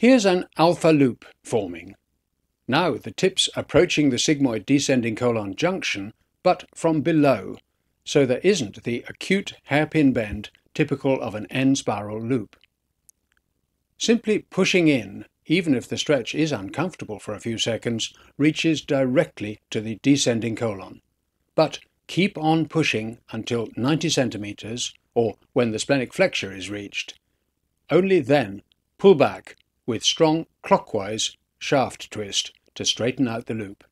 Here's an alpha loop forming. Now the tip's approaching the sigmoid descending colon junction, but from below, so there isn't the acute hairpin bend typical of an N-spiral loop. Simply pushing in, even if the stretch is uncomfortable for a few seconds, reaches directly to the descending colon. But keep on pushing until 90 centimeters, or when the splenic flexure is reached. Only then pull back with strong clockwise shaft twist to straighten out the loop.